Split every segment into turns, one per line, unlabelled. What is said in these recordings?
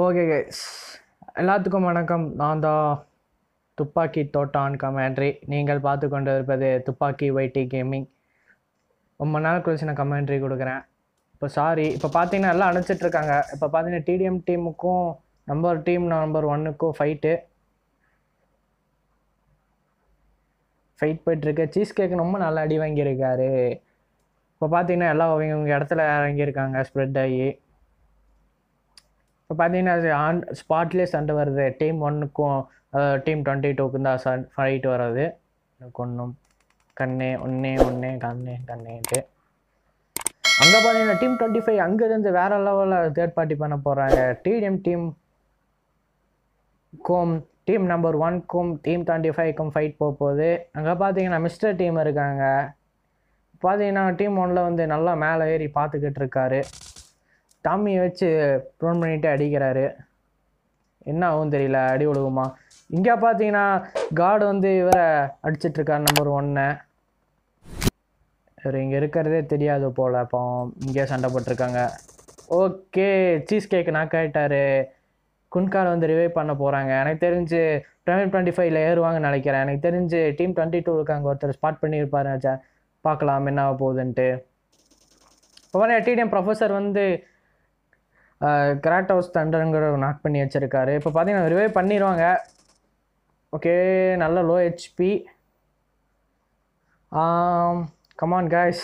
okay guys எல்லாத்துக்கும் வணக்கம் நான் தான் துப்பாக்கி தோட்டான் கமெண்ட்ரி நீங்கள் பார்த்து கொண்டு இருப்பது துப்பாக்கி வைட்டி கேமிங் ரொம்ப நாள் கழிச்சு நான் கமெண்ட்ரி கொடுக்குறேன் இப்போ சாரி இப்போ பார்த்தீங்கன்னா எல்லாம் அணைச்சிட்ருக்காங்க இப்போ பார்த்தீங்கன்னா டிடிஎம் டீமுக்கும் நம்பர் டீம் நம்பர் ஒன்னுக்கும் ஃபைட்டு ஃபைட் போயிட்டுருக்கு சீஸ் கேக் ரொம்ப நல்லா அடி வாங்கியிருக்காரு இப்போ பார்த்தீங்கன்னா எல்லாம் அவங்க இடத்துல இறங்கியிருக்காங்க ஸ்ப்ரெட் ஆகி இப்போ பார்த்தீங்கன்னா ஆன் ஸ்பாட்லேயே சண்டை வருது டீம் ஒன்றுக்கும் டீம் டுவெண்ட்டி டூக்கும் தான் சண் ஃபைட் வர்றது எனக்கு ஒன்றும் கண்ணே ஒன்னே ஒன்னே கண்ணே கண்ணேன்ட்டு அங்கே பார்த்தீங்கன்னா டீம் டுவெண்ட்டி ஃபைவ் அங்கேருந்து வேற லெவலில் தேர்ட் பார்ட்டி பண்ண போகிறாங்க டிடிஎம் டீம் கோம் டீம் நம்பர் ஒன்க்கும் டீம் டுவெண்ட்டி ஃபைவ்க்கும் ஃபைட் போக போகுது அங்கே பார்த்தீங்கன்னா மிஸ்டர் டீம் இருக்காங்க பார்த்தீங்கன்னா டீம் ஒன்றில் வந்து நல்லா மேலே ஏறி பார்த்துக்கிட்டு இருக்காரு டாமியை வச்சு ப்ரோன் பண்ணிவிட்டு அடிக்கிறாரு என்ன ஆகும் தெரியல அடி ஒழுகுமா இங்கே பார்த்தீங்கன்னா காடு வந்து இவரை அடிச்சிட்ருக்கார் நம்பர் ஒன்று இவர் இங்கே இருக்கிறதே தெரியாது போல் அப்போ இங்கே சண்டை போட்டிருக்காங்க ஓகே சீஸ் கேக் நாக் ஆகிட்டாரு குன்கார் வந்து ரிவைவ் பண்ண போகிறாங்க எனக்கு தெரிஞ்சு டுவெண்ட்டி டுவெண்ட்டி ஃபைவ்ல ஏறுவாங்கன்னு நினைக்கிறேன் எனக்கு தெரிஞ்சு டீம் டுவெண்ட்டி டூ இருக்காங்க ஒருத்தர் ஸ்பாட் பண்ணியிருப்பாரு பார்க்கலாம் என்ன ஆக போகுதுன்ட்டு இப்போ டிடிஎம் ப்ரொஃபஸர் வந்து ஹவுஸ் தண்டருங்கிற நாக் பண்ணி வச்சுருக்காரு இப்போ பார்த்தீங்கன்னா ரிவைவ் பண்ணிடுவாங்க ஓகே நல்ல low HP come on guys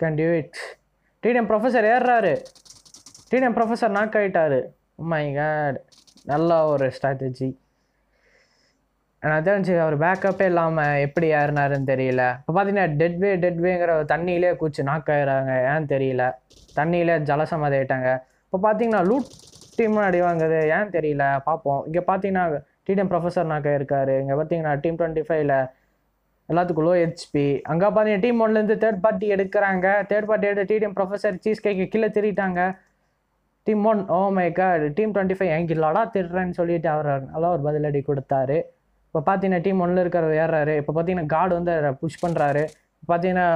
can do it TDM professor ஏறுறாரு டிடிஎம் ப்ரொஃபஸர் நாக் ஆகிட்டாரு மை காட் நல்ல ஒரு ஸ்ட்ராட்டஜி எனக்கு தெரிஞ்சு அவர் பேக்கப்பே இல்லாமல் எப்படி ஏறினாருன்னு தெரியல இப்போ பார்த்தீங்கன்னா டெட்வே டெட்வேங்கிற தண்ணியிலே கூச்சி நாக் ஆயிடுறாங்க ஏன்னு தெரியல தண்ணியிலே ஜலசமாதிட்டாங்க இப்போ பார்த்தீங்கன்னா லூட் டீம் அடி ஏன் ஏன்னு தெரியல பார்ப்போம் இங்கே பார்த்தீங்கன்னா டிடிஎம் ப்ரொஃபஸர் நாக்க இருக்கார் இங்கே பார்த்தீங்கன்னா டீம் டுவெண்ட்டி ஃபைவ்ல எல்லாத்துக்கும் லோ ஹெச்பி அங்கே பார்த்தீங்கன்னா டீம் ஒன்லேருந்து தேர்ட் பார்ட்டி எடுக்கிறாங்க தேர்ட் பார்ட்டி எடுத்து டிடிஎம் ப்ரொஃபஸர் சீஸ் கேக்கு கீழே திரிட்டாங்க டீம் ஒன் oh ஓ மைக்கா டீம் டுவெண்ட்டி ஃபைவ் எங்க இல்லடா திடுறேன்னு சொல்லிட்டு அவர் நல்லா ஒரு பதிலடி கொடுத்தாரு இப்போ பார்த்தீங்கன்னா டீம் ஒன்றில் இருக்கிறவர் ஏறாரு இப்போ பார்த்தீங்கன்னா கார்டு வந்து புஷ் பண்ணுறாரு பார்த்தீங்கன்னா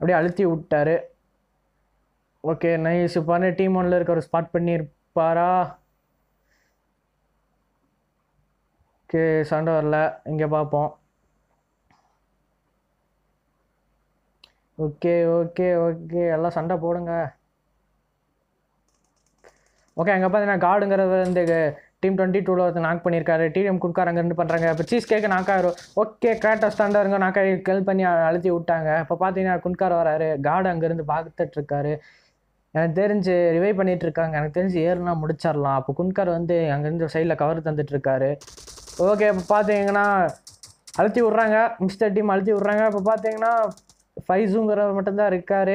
அப்படியே அழுத்தி விட்டாரு ஓகே நைஸ் இப்போ டீம் ஒன்ல இருக்க ஸ்பாட் பண்ணியிருப்பாரா ஓகே சண்டை வரல இங்கே பார்ப்போம் ஓகே ஓகே ஓகே எல்லாம் சண்டை போடுங்க ஓகே அங்கே பார்த்தீங்கன்னா கார்டுங்கிறது வந்து டீம் டுவெண்ட்டி டூவில் ஒருத்தர் நாக் பண்ணியிருக்காரு டிஎம் குட்கார் அங்கேருந்து பண்ணுறாங்க இப்போ சீஸ் கேக்கு நாக் ஆயிரும் ஓகே கிரேட்டஸ் இருங்க நாக்காய் கெல் பண்ணி அழுத்தி விட்டாங்க இப்போ பார்த்தீங்கன்னா குன்கார் வராரு கார்டு அங்கேருந்து பார்த்துட்ருக்காரு எனக்கு தெரிஞ்சு ரிவை பண்ணிட்டு இருக்காங்க எனக்கு தெரிஞ்சு ஏறுனா முடிச்சிடலாம் அப்போ குன்கர் வந்து அங்கேருந்து சைடில் கவர் தந்துட்டு இருக்காரு ஓகே இப்போ பார்த்தீங்கன்னா அழுத்தி விட்றாங்க மிஸ்டர் டீம் அழுத்தி விட்றாங்க இப்போ பார்த்தீங்கன்னா ஃபைஸுங்கிறவர் மட்டும்தான் இருக்கார்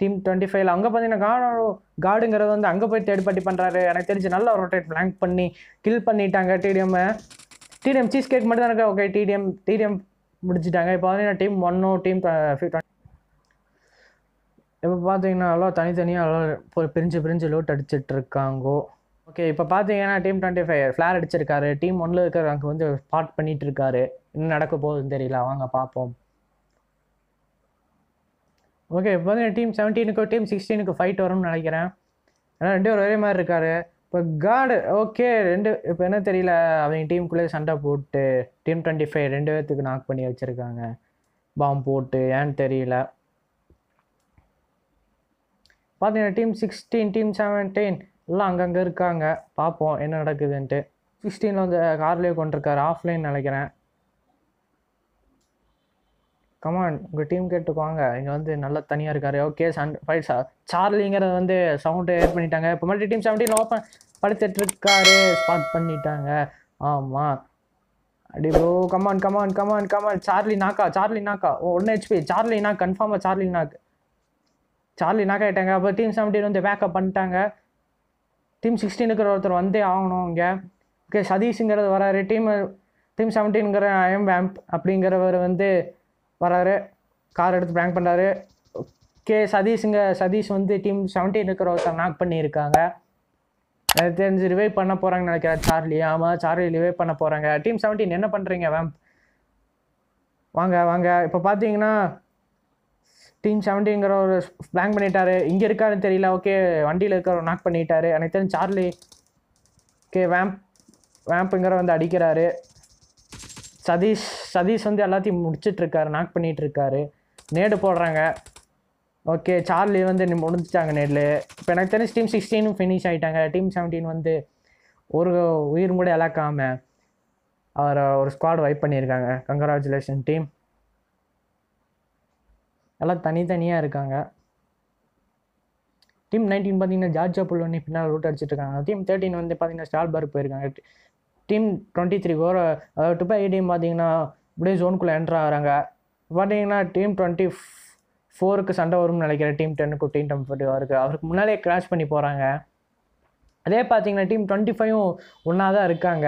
டீம் டுவெண்ட்டி ஃபைவ்ல அங்கே பார்த்தீங்கன்னா காடு காடுங்கிறது வந்து அங்கே போய் தேர்ட் பண்ணுறாரு எனக்கு தெரிஞ்சு நல்லா ரொட்டேட் பிளாங்க் பண்ணி கில் பண்ணிட்டாங்க டிடிஎம்மை டிடிஎம் சீஸ் கேக் மட்டும் தான் இருக்கா ஓகே டிடிஎம் டிடிஎம் முடிச்சிட்டாங்க இப்போ பார்த்தீங்கன்னா டீம் ஒன்னோ டீம் இப்போ பார்த்தீங்கன்னாலோ தனித்தனியாக பிரிஞ்சு பிரிஞ்சு லோட் அடிச்சிட்ருக்காங்கோ ஓகே இப்போ பார்த்தீங்கன்னா டீம் டுவெண்ட்டி ஃபைவ் ஃப்ளேர் அடிச்சிருக்காரு டீம் ஒன்றில் இருக்கிற அங்கே வந்து ஸ்பாட் பண்ணிட்டு இருக்காரு இன்னும் நடக்க போகுதுன்னு தெரியல வாங்க பார்ப்போம் ஓகே இப்போ வந்து டீம் செவன்டீனுக்கு டீம் சிக்ஸ்டீனுக்கு ஃபைட் வரும்னு நினைக்கிறேன் ஏன்னா ரெண்டு ஒரு ஒரே மாதிரி இருக்காரு இப்போ காடு ஓகே ரெண்டு இப்போ என்ன தெரியல அவங்க டீமுக்குள்ளே சண்டை போட்டு டீம் டுவெண்ட்டி ஃபைவ் ரெண்டு பேர்த்துக்கு நாக் பண்ணி வச்சுருக்காங்க பாம் போட்டு ஏன்னு தெரியல பார்த்தீங்கன்னா டீம் சிக்ஸ்டீன் டீம் செவன்டீன் எல்லாம் அங்கங்கே இருக்காங்க பார்ப்போம் என்ன நடக்குதுன்ட்டு சிக்ஸ்டீனில் வந்து கார்லேயே கொண்டிருக்காரு ஆஃப்லைன் நினைக்கிறேன் கமான் உங்கள் டீம் கேட்டுக்கோங்க இங்கே வந்து நல்லா தனியாக இருக்கார் ஓகே சன் ஃபைவ் சார் சார்லிங்கிறத வந்து சவுண்டு ஏட் பண்ணிட்டாங்க இப்போ மட்டும் டீம் செவன்டீன் ஓப்பன் படுத்துட்டு இருக்காரு ஸ்பாட் பண்ணிட்டாங்க ஆமாம் அடி bro come on come on come on come on Charlie நாக்கா சார்லி நாக்கா ஒன் ஹெச்பி சார்லி நாக் கன்ஃபார்மாக சார்லி நாக் சார்லி நாக் ஆகிட்டாங்க அப்போ டீம் செவன்டீன் வந்து பேக்கப் பண்ணிட்டாங்க டீம் சிக்ஸ்டீனுக்கிற ஒருத்தர் வந்தே ஆகணும் இங்கே ஓகே சதீஷுங்கிறது வராரு டீம் டீம் செவன்டீனுங்கிற ஐஎம் வேம்ப் அப்படிங்கிறவர் வந்து வராரு கார் எடுத்து பிளாங்க் பண்ணுறாரு ஓகே சதீஷுங்க சதீஷ் வந்து டீம் செவன்டீன் இருக்கிற ஒருத்தர் நாக் பண்ணியிருக்காங்க எனக்கு தெரிஞ்சு ரிவைவ் பண்ண போகிறாங்கன்னு நினைக்கிறேன் சார்லி ஆமாம் சார்லி ரிவைவ் பண்ண போகிறாங்க டீம் செவன்டீன் என்ன பண்ணுறீங்க மேம் வாங்க வாங்க இப்போ பார்த்தீங்கன்னா டீம் செவன்டீன்கிற ஒரு பிளாங் பண்ணிட்டாரு இங்கே இருக்காருன்னு தெரியல ஓகே வண்டியில் இருக்கிற நாக் பண்ணிட்டாரு எனக்கு சார்லி ஓகே வேம்ப் வேம்புங்கிற வந்து அடிக்கிறாரு சதீஷ் சதீஷ் வந்து எல்லாத்தையும் முடிச்சிட்ருக்காரு நாக் இருக்காரு நேடு போடுறாங்க ஓகே சார்லி வந்து முடிஞ்சிட்டாங்க நேரில் இப்போ எனக்கு தெரிஞ்சு டீம் சிக்ஸ்டீனும் ஃபினிஷ் ஆகிட்டாங்க டீம் செவன்டீன் வந்து ஒரு உயிர் கூட இழக்காமல் அவரை ஒரு ஸ்குவாட் வைப் பண்ணியிருக்காங்க கங்க்ராச்சுலேஷன் டீம் எல்லாம் தனித்தனியாக இருக்காங்க டீம் நைன்டீன் பார்த்தீங்கன்னா ஜார்ஜா ஒன்று பின்னால் ரூட் அடிச்சிட்டு இருக்காங்க டீம் தேர்ட்டின் வந்து பார்த்தீங்கன்னா ஸ்டால்பர்க் போயிருக்காங்க டீம் டுவெண்ட்டி த்ரீ ஓர டுபாய் டீம் பார்த்தீங்கன்னா இப்படியே ஜோனுக்குள்ளே என்ட்ரு ஆகிறாங்க பார்த்தீங்கன்னா டீம் டுவெண்ட்டி ஃபோருக்கு சண்டை வரும்னு நினைக்கிறேன் டீம் டென்னுக்கு டீம் டுவெண்ட்டி இருக்குது அவருக்கு முன்னாலே கிராஷ் பண்ணி போகிறாங்க அதே பார்த்தீங்கன்னா டீம் டுவெண்ட்டி ஃபைவும் ஒன்றா தான் இருக்காங்க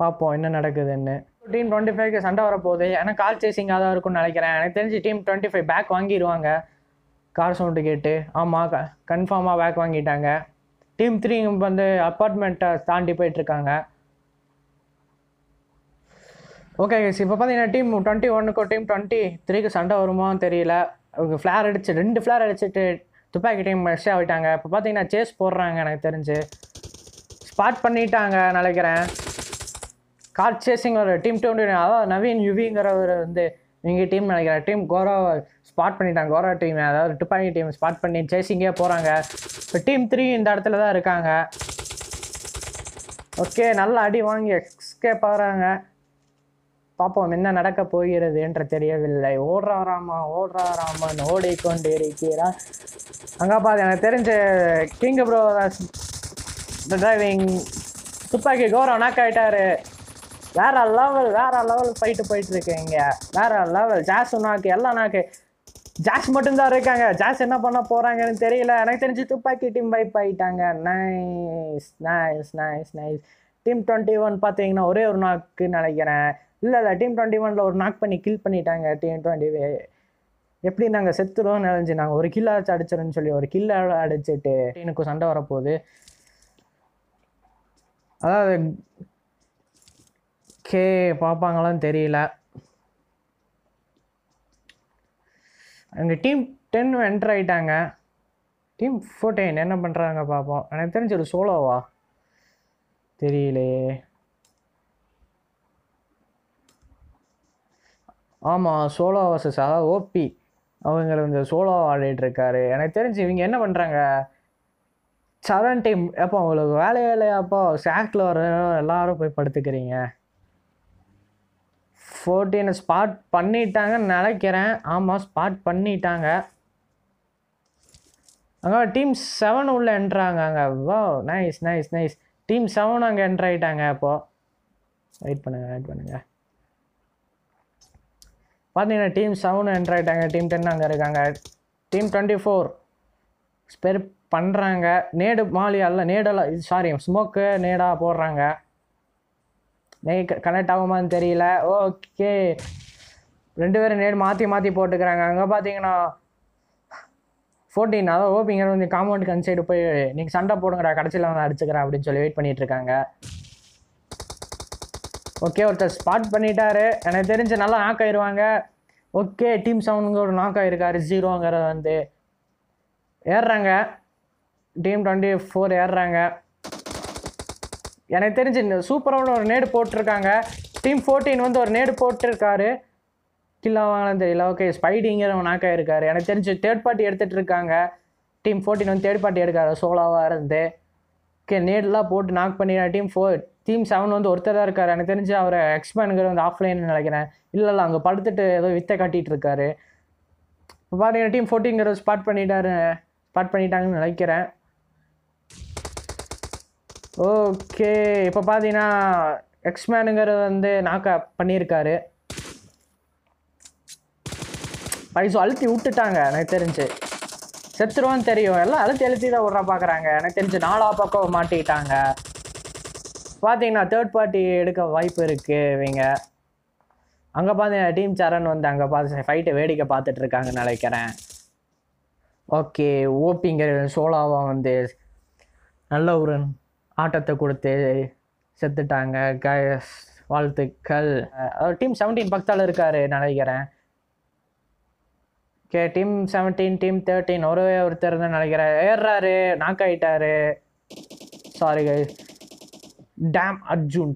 பார்ப்போம் என்ன நடக்குதுன்னு டீம் டுவெண்ட்டி ஃபைவ்க்கு சண்டை வரப்போகுது ஏன்னா கால் சேசிங்காக தான் இருக்கும்னு நினைக்கிறேன் எனக்கு தெரிஞ்சு டீம் டுவெண்ட்டி ஃபைவ் பேக் வாங்கிடுவாங்க கார் சவுண்டு கேட்டு ஆமாம் கன்ஃபார்மாக பேக் வாங்கிட்டாங்க டீம் த்ரீ வந்து அப்பார்ட்மெண்ட்டை தாண்டி போயிட்டுருக்காங்க ஓகே இப்போ பார்த்தீங்கன்னா டீம் டுவெண்ட்டி ஒன்றுக்கும் டீம் டுவெண்ட்டி த்ரீக்கு சண்டை வருமான்னு தெரியல ஃப்ளேர் அடிச்சு ரெண்டு ஃப்ளேர் அடிச்சுட்டு துப்பாக்கி டீம் மிஸ் ஆகிட்டாங்க இப்போ பார்த்தீங்கன்னா சேஸ் போடுறாங்க எனக்கு தெரிஞ்சு ஸ்பாட் பண்ணிட்டாங்க நினைக்கிறேன் கார் சேசிங்கோட டீம் டூ அதாவது நவீன் யுவிங்கிறவர் வந்து எங்கள் டீம் நினைக்கிற டீம் கோராவை ஸ்பாட் பண்ணிட்டாங்க கோரா டீம் அதாவது டிப்பானி டீம் ஸ்பாட் பண்ணி சேசிங்கே போகிறாங்க இப்போ டீம் த்ரீ இந்த இடத்துல தான் இருக்காங்க ஓகே நல்ல அடி வாங்கி எக்ஸ்கே போகிறாங்க பார்ப்போம் என்ன நடக்க போகிறது என்று தெரியவில்லை ஓடுறாராமா ஓடுறாராமான் ஓடிக்கொண்டு இருக்கிறான் அங்கே பார்த்து எனக்கு தெரிஞ்ச கிங் ப்ரோ டிரைவிங் துப்பாக்கி கோரம் நாக்காயிட்டாரு வேற லெவல் வேற லெவல் போயிட்டு போயிட்டு இருக்கு இங்க வேற லெவல் ஜாஸ் நாக்கு எல்லாம் நாக்கு ஜாஸ் மட்டும்தான் இருக்காங்க ஜாஸ் என்ன பண்ண போறாங்கன்னு தெரியல எனக்கு தெரிஞ்சு துப்பாக்கி டீம் பை போயிட்டாங்க nice nice nice nice team twenty one பார்த்தீங்கன்னா ஒரே ஒரு நாக்குன்னு நினைக்கிறேன் இல்லை இல்லை டீம் டுவெண்ட்டி ஒனில் ஒரு நாக் பண்ணி கில் பண்ணிட்டாங்க டீம் டுவெண்ட்டி எப்படி நாங்கள் செத்துடுவோம் நினைஞ்சு நாங்கள் ஒரு கில்ல அடிச்சு சொல்லி ஒரு கில்ல அடிச்சுட்டு எனக்கு சண்டை வரப்போகுது அதாவது ஓகே பார்ப்பாங்களான்னு தெரியல அங்கே டீம் டென் என்டர் ஆகிட்டாங்க டீம் ஃபோர்டைன் என்ன பண்ணுறாங்க பார்ப்போம் எனக்கு தெரிஞ்சு ஒரு சோலோவா தெரியலையே ஆமாம் சோலோ வர்சஸ் அதாவது ஓபி அவங்க இந்த சோலோ ஆடிட்டுருக்காரு எனக்கு தெரிஞ்சு இவங்க என்ன பண்ணுறாங்க சவன் டைம் எப்போ அவங்களுக்கு வேலையே இல்லையாப்போ சாக்கில் வர எல்லாரும் போய் படுத்துக்கிறீங்க ஃபோர்டீனை ஸ்பாட் பண்ணிட்டாங்கன்னு நினைக்கிறேன் ஆமாம் ஸ்பாட் பண்ணிட்டாங்க அங்கே டீம் செவன் உள்ளே என்ட்ராங்க அங்கே வா nice nice nice team seven அங்கே என்ட்ரு ஆகிட்டாங்க அப்போது வெயிட் பண்ணுங்கள் வெயிட் பண்ணுங்கள் பார்த்தீங்கன்னா டீம் செவன் என்ட்ரு ஆகிட்டாங்க டீம் டென் அங்கே இருக்காங்க டீம் டுவெண்ட்டி ஃபோர் ஸ்பெர் பண்ணுறாங்க நேடு மாலியா இல்லை நேடெல்லாம் சாரி ஸ்மோக்கு நேடாக போடுறாங்க கனெக்ட் ஆகுமான்னு தெரியல ஓகே ரெண்டு பேரும் நேர் மாற்றி மாற்றி போட்டுக்கிறாங்க அங்கே பார்த்தீங்கன்னா ஃபோர்டீன் அதாவது ஓப்பிங்க வந்து காம்பவுண்டுக்கு அந்த சைடு போய் நீங்கள் சண்டை போடுங்கடா கடைசியில் நான் அடிச்சுக்கிறேன் அப்படின்னு சொல்லி வெயிட் பண்ணிகிட்டு இருக்காங்க ஓகே ஒருத்தர் ஸ்பாட் பண்ணிட்டாரு எனக்கு தெரிஞ்சு நல்லா நாக் ஆயிடுவாங்க ஓகே டீம் செவனுங்க ஒரு நாக் ஆகிருக்காரு ஜீரோங்கிறது வந்து ஏறுறாங்க டீம் டுவெண்ட்டி ஃபோர் ஏறுறாங்க எனக்கு தெரிஞ்சு இந்த சூப்பரான ஒரு நேடு போட்டிருக்காங்க டீம் ஃபோர்டீன் வந்து ஒரு நேடு போட்டிருக்காரு கில்லா வாங்கலாம் தெரியல ஓகே ஸ்பைடிங்கிற நாக்காக இருக்கார் எனக்கு தெரிஞ்சு தேர்ட் பார்ட்டி எடுத்துகிட்டு இருக்காங்க டீம் ஃபோர்டீன் வந்து தேர்ட் பார்ட்டி எடுக்காரு சோலாவாக இருந்து ஓகே நேடெலாம் போட்டு நாக் பண்ணிடுற டீம் ஃபோர் டீம் செவன் வந்து ஒருத்தர் தான் இருக்கார் எனக்கு தெரிஞ்சு அவர் எக்ஸ்பேனுங்கிற வந்து ஆஃப்லைன் நினைக்கிறேன் இல்லை இல்லை அங்கே படுத்துட்டு ஏதோ வித்தை காட்டிகிட்டு இருக்காரு இப்போ பார்த்தீங்கன்னா டீம் ஃபோர்டீன்கிற ஸ்பாட் பண்ணிட்டாரு ஸ்பாட் பண்ணிட்டாங்கன்னு நினைக்கிறேன் ஓகே இப்போ பார்த்தீங்கன்னா எக்ஸ்மேனுங்கிறது வந்து நாக்க பண்ணியிருக்காரு பைசோ அழுத்தி விட்டுட்டாங்க எனக்கு தெரிஞ்சு செத்துருவான்னு தெரியும் எல்லாம் அழுத்தி அழுத்தி தான் விட்றா பார்க்குறாங்க எனக்கு தெரிஞ்சு நாலா பக்கம் மாட்டிக்கிட்டாங்க பார்த்தீங்கன்னா தேர்ட் பார்ட்டி எடுக்க வாய்ப்பு இருக்குது இவங்க அங்கே பார்த்தீங்கன்னா டீம் சரண் வந்து அங்கே பார்த்து ஃபைட்டை வேடிக்கை பார்த்துட்ருக்காங்கன்னு நினைக்கிறேன் ஓகே ஓப்பிங்கிற சோலாவாக வந்து நல்ல ஒரு ஆட்டத்தை கொடுத்து செத்துட்டாங்க கேஸ் வாழ்த்துக்கள் அவர் டீம் செவன்டீன் பக்தால் இருக்கார் நினைக்கிறேன் கே டீம் செவன்டீன் டீம் தேர்ட்டீன் ஒரு ஒருத்தர் தான் நினைக்கிறேன் ஏறுறாரு நாக் ஆகிட்டாரு சாரி கைஸ் டேம் அர்ஜுன்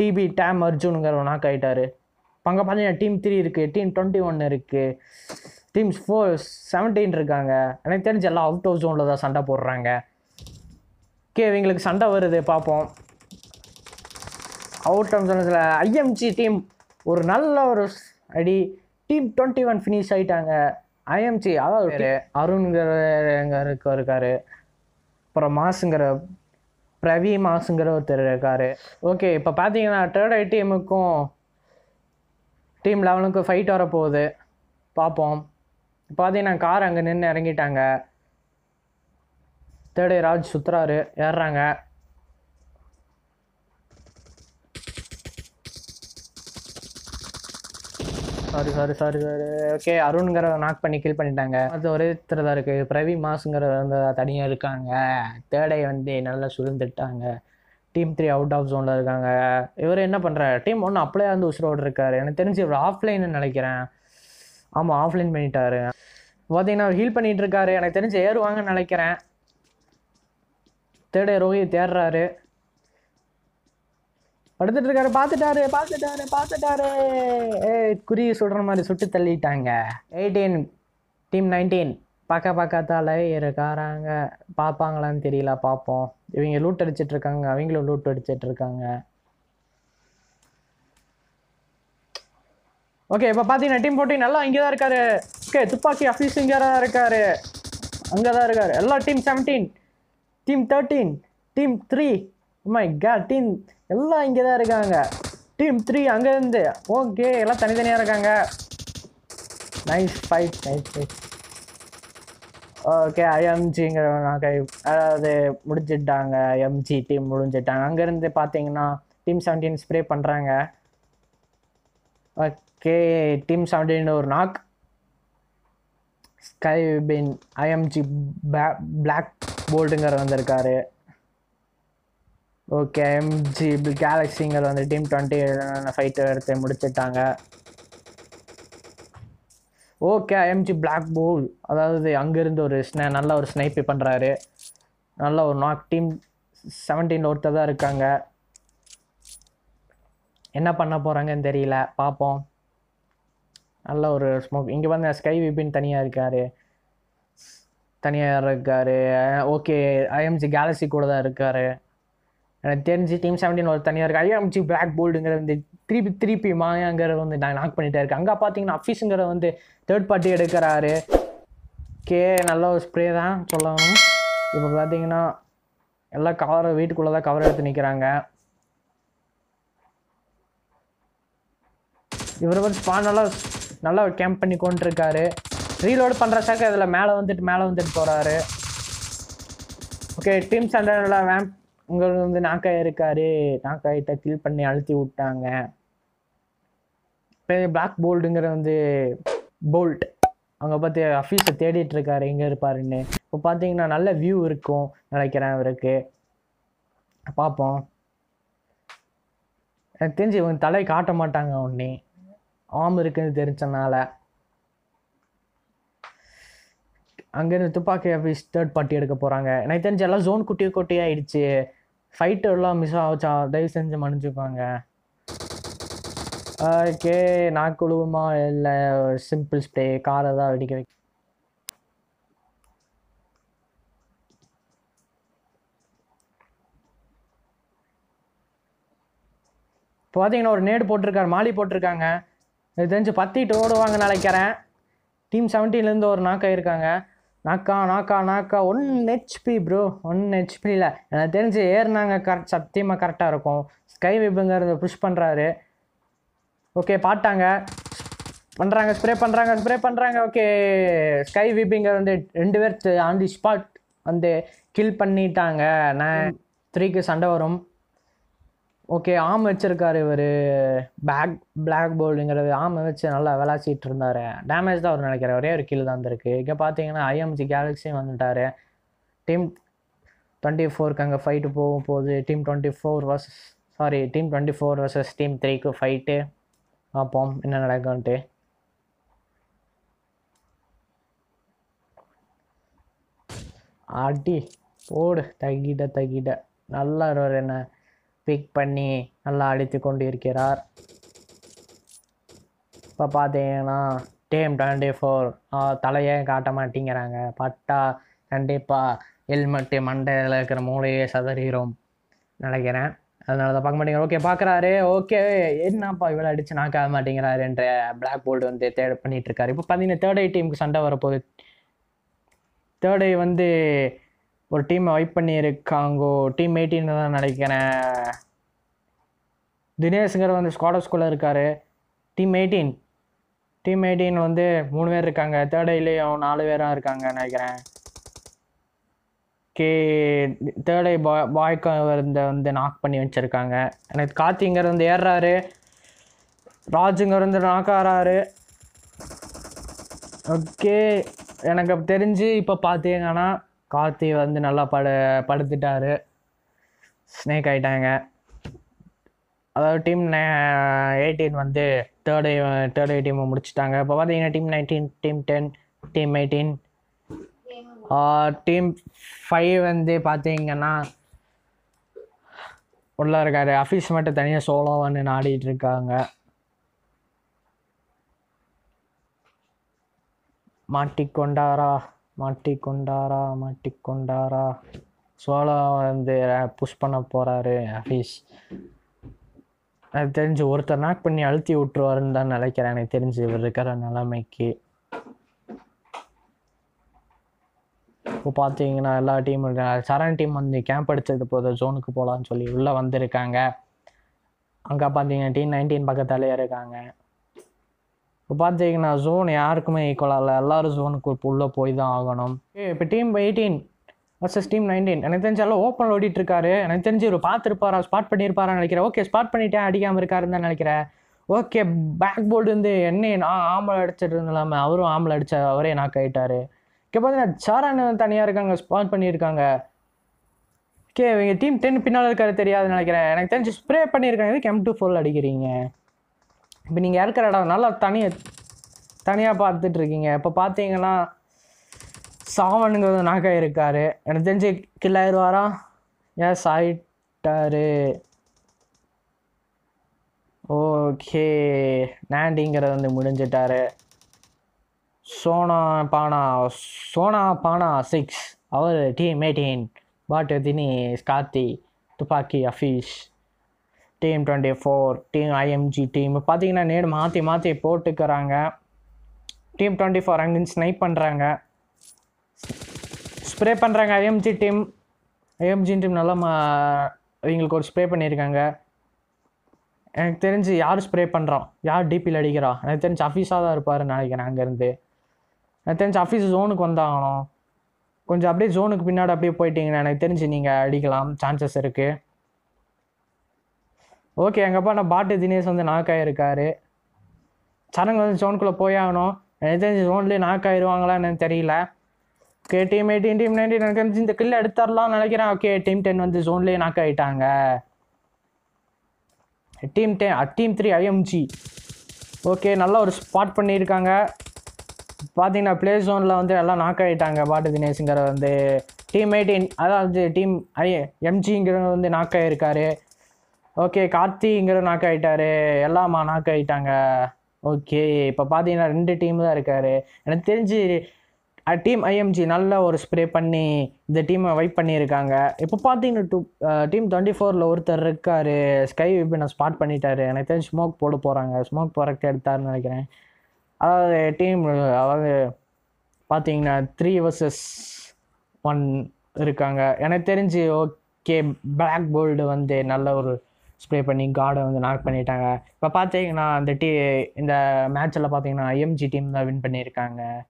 டிபி டேம் அர்ஜுனுங்கிற நாக் ஆகிட்டாரு இப்போ அங்கே பார்த்தீங்கன்னா டீம் த்ரீ இருக்குது டீம் டுவெண்ட்டி ஒன் இருக்குது டீம்ஸ் ஃபோர் செவன்டீன் இருக்காங்க எனக்கு தெரிஞ்சு எல்லாம் அவுட் ஆஃப் ஜோனில் தான் சண்டை போடுறாங்க ஓகே இவங்களுக்கு சண்டை வருது பார்ப்போம் அவுட் ஆஃப் சொன்னதில் ஐஎம்ஜி டீம் ஒரு நல்ல ஒரு அடி டீம் டுவெண்ட்டி ஒன் ஃபினிஷ் ஆகிட்டாங்க ஐஎம்ஜி அதாவது அருண்கிறவருக்கு இருக்கார் அப்புறம் மாசுங்கிற பிரவி மாசுங்கிற ஒருத்தர் இருக்கார் ஓகே இப்போ பார்த்தீங்கன்னா தேர்ட் ஐ டீமுக்கும் டீம் லெவலுக்கும் ஃபைட் வரப்போகுது பார்ப்போம் பார்த்தீங்கன்னா கார் அங்கே நின்று இறங்கிட்டாங்க தேர்டே ராஜ் சுத்துறாரு ஏறுறாங்க sorry sorry sorry sorry okay அருண்கிற நாக் பண்ணி கில் பண்ணிட்டாங்க அது ஒரே திரு தான் இருக்குது பிரவி மாஸுங்கிற வந்து தனியாக இருக்காங்க தேடை வந்து நல்லா சுருந்துட்டாங்க டீம் த்ரீ அவுட் ஆஃப் ஜோனில் இருக்காங்க இவர் என்ன பண்ணுறாரு டீம் ஒன்று அப்படியே வந்து உசுரோடு இருக்காரு எனக்கு தெரிஞ்சு இவர் ஆஃப்லைன்னு நினைக்கிறேன் ஆமாம் ஆஃப்லைன் பண்ணிட்டாரு பார்த்தீங்கன்னா ஹீல் பண்ணிகிட்டு இருக்காரு எனக்கு தெரிஞ்சு ஏறுவாங்கன்னு நினைக்கிறேன் தேட ரோஹித் தேடுறாரு படுத்துட்டு இருக்காரு பார்த்துட்டாரு பார்த்துட்டாரு பார்த்துட்டாரு ஏ குறி சொல்கிற மாதிரி சுட்டு தள்ளிட்டாங்க எயிட்டீன் டீம் நைன்டீன் பக்க பக்கத்தால் இருக்காராங்க பார்ப்பாங்களான்னு தெரியல பார்ப்போம் இவங்க லூட் அடிச்சிட்டு இருக்காங்க அவங்களும் லூட் அடிச்சிட்டு இருக்காங்க ஓகே இப்போ பார்த்தீங்கன்னா டீம் போட்டி நல்லா இங்கே தான் இருக்காரு ஓகே துப்பாக்கி அஃபீஸ் இங்கே தான் இருக்காரு அங்கே தான் இருக்காரு எல்லா team seventeen team thirteen team three மை கேட் டீம் எல்லாம் இங்கே தான் இருக்காங்க டீம் த்ரீ அங்கேருந்து ஓகே எல்லாம் தனித்தனியாக இருக்காங்க nice fight nice fight okay ஐஎம்ஜிங்கிறவனாக்க அதாவது முடிஞ்சிட்டாங்க எம்ஜி டீம் முடிஞ்சிட்டாங்க அங்கேருந்து பார்த்தீங்கன்னா டீம் செவன்டீன் ஸ்ப்ரே பண்ணுறாங்க ஓகே டீம் செவன்டீன் ஒரு நாக் பின் ஐஎம்ஜி பிளாக் போல்டுங்கர் வந்திருக்காரு ஓகே எம்ஜி கேலக்ஸிங்கர் வந்து டீம் டுவெண்ட்டி ஃபைட்டர் எடுத்து முடிச்சுட்டாங்க ஓகே எம்ஜி பிளாக் போல் அதாவது அங்கேருந்து ஒரு ஸ்னே நல்ல ஒரு ஸ்னைப்பி பண்ணுறாரு நல்ல ஒரு நாக் டீம் செவன்டீன் ஒருத்தர் தான் இருக்காங்க என்ன பண்ண போகிறாங்கன்னு தெரியல பார்ப்போம் நல்ல ஒரு ஸ்மோக் இங்கே வந்து ஸ்கை விபின் தனியாக இருக்கார் தனியாக இருக்கார் ஓகே ஐஎம்சி கேலக்ஸி கூட தான் இருக்கார் எனக்கு தெரிஞ்சு டீம் செவன்டீன் ஒரு தனியாக இருக்குது ஐஎம்ஜி பிளாக் போல்டுங்கிற வந்து திருப்பி திருப்பி மாயாங்கிற வந்து நான் நாக் பண்ணிகிட்டே இருக்கேன் அங்கே பார்த்தீங்கன்னா அஃபீஸுங்கிற வந்து தேர்ட் பார்ட்டி எடுக்கிறாரு கே நல்ல ஒரு ஸ்ப்ரே தான் சொல்லணும் இப்போ பார்த்தீங்கன்னா எல்லாம் கவரை வீட்டுக்குள்ளே தான் கவர் எடுத்து நிற்கிறாங்க இவர் வந்து ஸ்பான் நல்லா நல்லா கேம்ப் பண்ணி கொண்டிருக்காரு ரீலோடு பண்ணுறச்சாக்க இதில் மேலே வந்துட்டு மேலே வந்துட்டு போகிறாரு ஓகே டீம் சண்டர்ல வேம்ப் உங்களுக்கு வந்து நாக்காய் இருக்காரு நாக்காயிட்ட கில் பண்ணி அழுத்தி விட்டாங்க பிளாக் போல்டுங்கிற வந்து போல்ட் அங்கே பார்த்து அஃபீஸை தேடிட்டு இருக்காரு எங்கே இருப்பாருன்னு இப்போ பார்த்தீங்கன்னா நல்ல வியூ இருக்கும் நினைக்கிறேன் அவருக்கு பார்ப்போம் எனக்கு தெரிஞ்சு இவங்க தலை காட்ட மாட்டாங்க உடனே ஆம் இருக்குன்னு தெரிஞ்சனால அங்கேருந்து துப்பாக்கி ஆஃபீஸ் தேர்ட் பார்ட்டி எடுக்க போகிறாங்க எனக்கு தெரிஞ்சு எல்லாம் ஜோன் குட்டி குட்டியாக ஆயிடுச்சு ஃபைட்டெல்லாம் மிஸ் ஆச்சா தயவு செஞ்சு மன்னிச்சுப்பாங்க ஓகே நான் குழுவமா இல்லை சிம்பிள் ஸ்டே காரை தான் வெடிக்க வைக்க இப்போ பார்த்தீங்கன்னா ஒரு நேடு போட்டிருக்காரு மாலி போட்டிருக்காங்க இது தெரிஞ்சு பத்திட்டு ஓடுவாங்க நினைக்கிறேன் டீம் செவன்டீன்லேருந்து ஒரு நாக்காயிருக்காங்க நாக்கா நாக்கா நாக்கா ஒன் ஹெச்பி ப்ரோ ஒன் ஹெச்பியில் எனக்கு தெரிஞ்சு ஏறினாங்க கரெக்ட் சத்தியமாக கரெக்டாக இருக்கும் ஸ்கை விபுங்கிறது புஷ் பண்ணுறாரு ஓகே பாட்டாங்க பண்ணுறாங்க ஸ்ப்ரே பண்ணுறாங்க ஸ்ப்ரே பண்ணுறாங்க ஓகே ஸ்கை விபிங்கர் வந்து ரெண்டு பேர் ஆன் தி ஸ்பாட் வந்து கில் பண்ணிட்டாங்க நான் த்ரீக்கு சண்டை வரும் ஓகே ஆம் வச்சிருக்காரு இவர் பேக் பிளாக் போல்டுங்கிறது ஆம் வச்சு நல்லா விளாச்சிக்கிட்டு இருந்தார் டேமேஜ் தான் அவர் நினைக்கிறார் ஒரே ஒரு கீழ் தான் இருந்திருக்கு இங்கே பார்த்தீங்கன்னா ஐஎம்ஜி கேலக்ஸியும் வந்துட்டார் டீம் டுவெண்ட்டி ஃபோருக்கு அங்கே ஃபைட்டு போகும் போது team twenty four versus sorry team twenty four versus team த்ரீக்கு ஃபைட்டு பார்ப்போம் என்ன நடக்கும்ன்ட்டு ஆட்டி போடு தகிட தகிட நல்லா இருவர் என்ன பிக் பண்ணி நல்லா அழித்து கொண்டு இருக்கிறார் இப்போ பார்த்தீங்கன்னா டேம் டுவெண்ட்டி ஃபோர் தலையே காட்ட மாட்டேங்கிறாங்க பட்டா கண்டிப்பாக ஹெல்மெட்டு மண்டையில் இருக்கிற மூளையே சதறிடும் நினைக்கிறேன் அதனால தான் பார்க்க மாட்டேங்க ஓகே பார்க்குறாரு ஓகே என்னப்பா இவ்வளோ அடிச்சு நாக்க மாட்டேங்கிறாரு என்ற பிளாக் போல்டு வந்து தேர்ட் பண்ணிகிட்ருக்காரு இப்போ பார்த்தீங்கன்னா தேர்ட் ஐ டீமுக்கு சண்டை வரப்போகுது தேர்ட் ஐ வந்து ஒரு டீமை வைப் பண்ணியிருக்காங்கோ டீம் எயிட்டின்னு தான் நினைக்கிறேன் தினேஷுங்கிற வந்து ஸ்கூலில் இருக்கார் டீம் எயிட்டீன் டீம் எயிட்டீன் வந்து மூணு பேர் இருக்காங்க தேர்ட் ஐலேயும் நாலு பேராக இருக்காங்க நினைக்கிறேன் கே தேர்ட் ஐ பாய் பாய்க்கு இருந்த வந்து நாக் பண்ணி வச்சுருக்காங்க எனக்கு கார்த்திங்கர் வந்து ஏறுறாரு ராஜுங்கர் வந்து நாக் ஆறாரு ஓகே எனக்கு தெரிஞ்சு இப்போ பார்த்தீங்கன்னா கார்த்தி வந்து நல்லா படு படுத்துட்டாரு ஸ்னேக் ஆகிட்டாங்க அதாவது டீம் எயிட்டீன் வந்து தேர்டு தேர்டு டீமை முடிச்சுட்டாங்க இப்போ பார்த்தீங்கன்னா team nineteen team ten team eighteen team five வந்து பார்த்தீங்கன்னா உள்ளே இருக்கார் அஃபீஸ் மட்டும் தனியாக வந்து நாடிட்டு இருக்காங்க மாட்டிக்கொண்டாரா மாட்டிக்கொண்டாரா மாட்டிக்கொண்டாரா சோலா வந்து புஷ் பண்ண போகிறாரு ஹஃபீஸ் அது தெரிஞ்சு ஒருத்தர் நாக் பண்ணி அழுத்தி விட்டுருவாருன்னு தான் நினைக்கிறேன் எனக்கு தெரிஞ்சு இவர் இருக்கிற நிலைமைக்கு இப்போ பார்த்தீங்கன்னா எல்லா டீமும் இருக்காங்க சரண் டீம் வந்து கேம்ப் அடித்தது போதும் ஜோனுக்கு போகலான்னு சொல்லி உள்ளே வந்திருக்காங்க அங்கே பார்த்தீங்கன்னா டீம் நைன்டீன் பக்கத்தாலே இருக்காங்க இப்போ பார்த்தீங்கன்னா ஜோன் யாருக்குமே ஈக்குவலாக இல்லை எல்லோரும் ஜோனுக்கு உள்ளே போய் தான் ஆகணும் இப்போ team eighteen versus team nineteen எனக்கு தெரிஞ்ச எல்லாம் ஓப்பன் ஓடிட்டு இருக்காரு எனக்கு தெரிஞ்சு ஒரு பார்த்துருப்பாரா ஸ்பாட் பண்ணியிருப்பாரான்னு நினைக்கிறேன் ஓகே ஸ்பாட் பண்ணிட்டேன் அடிக்காமல் இருக்காருன்னு தான் நினைக்கிறேன் ஓகே பேக் போர்டு வந்து என்ன நான் ஆம்பளை அடிச்சிட்டு இருந்தாமல் அவரும் ஆம்பளை அடிச்ச அவரே நாக் ஆகிட்டாரு இப்போ பார்த்தீங்கன்னா சாரான் தனியாக இருக்காங்க ஸ்பாட் பண்ணியிருக்காங்க ஓகே இவங்க டீம் டென் பின்னால் இருக்காரு தெரியாதுன்னு நினைக்கிறேன் எனக்கு தெரிஞ்சு ஸ்ப்ரே பண்ணியிருக்காங்க எம் டூ ஃபோல் அடிக்கிறீங்க இப்போ நீங்கள் இருக்கிற இடம்னால தனியாக தனியாக பார்த்துட்ருக்கீங்க இப்போ பார்த்தீங்கன்னா சாவனுங்கிறது நகை இருக்கார் எனக்கு தெரிஞ்சு கில்லாயிருவாரா எஸ் சாயிட்டார் ஓகே நாண்டிங்கிறது வந்து முடிஞ்சிட்டாரு சோனா பானா சோனா பானா சிக்ஸ் அவர் டீம் எயிட்டீன் பாட்டு தினி ஸ்கார்த்தி துப்பாக்கி அஃபீஷ் team twenty four team IMG team பார்த்தீங்கன்னா நேடு மாற்றி மாற்றி போட்டுக்கிறாங்க டீம் டுவெண்ட்டி ஃபோர் அங்கே ஸ்னைப் பண்ணுறாங்க ஸ்ப்ரே பண்ணுறாங்க ஐஎம்ஜி டீம் ஐஎம்ஜி டீம் நல்லா மா இவங்களுக்கு ஒரு ஸ்ப்ரே பண்ணியிருக்காங்க எனக்கு தெரிஞ்சு யார் ஸ்ப்ரே பண்ணுறான் யார் டிபியில் அடிக்கிறா எனக்கு தெரிஞ்சு அஃபீஸாக தான் இருப்பாருன்னு நினைக்கிறேன் அங்கேருந்து எனக்கு தெரிஞ்சு அஃபீஸ் ஜோனுக்கு வந்தாகணும் கொஞ்சம் அப்படியே ஜோனுக்கு பின்னாடி அப்படியே போயிட்டீங்கன்னா எனக்கு தெரிஞ்சு நீங்கள் அடிக்கலாம் சான்சஸ் இருக்குது ஓகே எங்கள் அப்பா நான் பாட்டு தினேஷ் வந்து நாக்காயிருக்காரு சடங்கு வந்து ஜோனுக்குள்ளே போயாகணும் எனக்கு தெரிஞ்சு ஜோன்லேயே நாக்காயிருவாங்களா எனக்கு தெரியல okay team eighteen team nineteen எனக்கு தெரிஞ்சு இந்த கில்ல எடுத்துடலாம் நினைக்கிறேன் ஓகே டீம் டென் வந்து ஜோன்லேயே நாக்காயிட்டாங்க team ten team three IMG okay நல்லா ஒரு ஸ்பாட் பண்ணியிருக்காங்க பார்த்தீங்கன்னா ப்ளே ஜோனில் வந்து எல்லாம் நாக் ஆகிட்டாங்க பாட்டு தினேஷுங்கிற வந்து டீம் எயிட்டீன் அதாவது டீம் ஐ எம்ஜிங்கிறவங்க வந்து நாக் ஓகே கார்த்திங்கிற நாக் ஆகிட்டாரு எல்லாமா நாக் ஆகிட்டாங்க ஓகே இப்போ பார்த்தீங்கன்னா ரெண்டு டீம் தான் இருக்கார் எனக்கு தெரிஞ்சு டீம் ஐஎம்ஜி நல்ல ஒரு ஸ்ப்ரே பண்ணி இந்த டீமை வைப் பண்ணியிருக்காங்க இப்போ பார்த்தீங்கன்னா டூ டீம் டுவெண்ட்டி ஃபோரில் ஒருத்தர் இருக்கார் ஸ்கை விபினை ஸ்பாட் பண்ணிட்டாரு எனக்கு தெரிஞ்சு ஸ்மோக் போட போகிறாங்க ஸ்மோக் போகிறக்கு எடுத்தாருன்னு நினைக்கிறேன் அதாவது டீம் அதாவது பார்த்தீங்கன்னா த்ரீ வர்சஸ் ஒன் இருக்காங்க எனக்கு தெரிஞ்சு ஓகே பிளாக் போல்டு வந்து நல்ல ஒரு ஸ்ப்ரே பண்ணி கார்டை வந்து நாக் பண்ணிட்டாங்க இப்போ பார்த்தீங்கன்னா அந்த டீ இந்த மேட்ச்சில் பார்த்தீங்கன்னா ஐஎம்ஜி டீம் தான் வின் பண்ணியிருக்காங்க